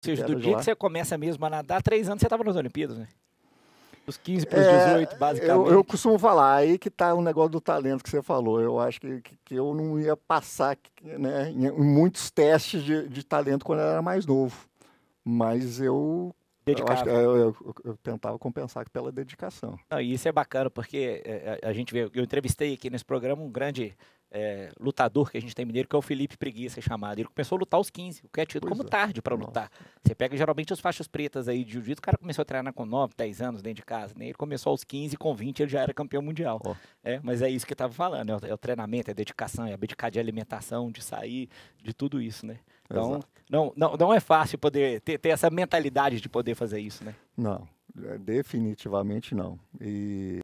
seja, do dia lá. que você começa mesmo a nadar, três anos você estava nas Olimpíadas, né? Dos 15 para os é, 18, basicamente. Eu, eu, costumo falar, aí que está o um negócio do talento que você falou. Eu acho que, que, que eu não ia passar né, em muitos testes de, de talento quando eu era mais novo. Mas eu eu, eu, eu, eu, tentava compensar pela dedicação. Não, e isso é bacana, porque a, é, é, a gente vê, eu entrevistei aqui nesse programa um grande é, lutador que a gente tem mineiro, que é o Felipe Preguiça é chamado. Ele começou a lutar aos 15, o que é tido pois como é. tarde para lutar. Você pega geralmente as faixas pretas aí de jiu-jitsu, o cara começou a treinar com 9, 10 anos dentro de casa, né? Ele começou aos 15, com 20 ele já era campeão mundial. Oh. É, mas é isso que eu tava falando, é, é o treinamento, é a dedicação, é abdicar de alimentação, de sair, de tudo isso, né? Então, não, não, não é fácil poder ter, ter essa mentalidade de poder fazer isso, né? Não, é, definitivamente não. E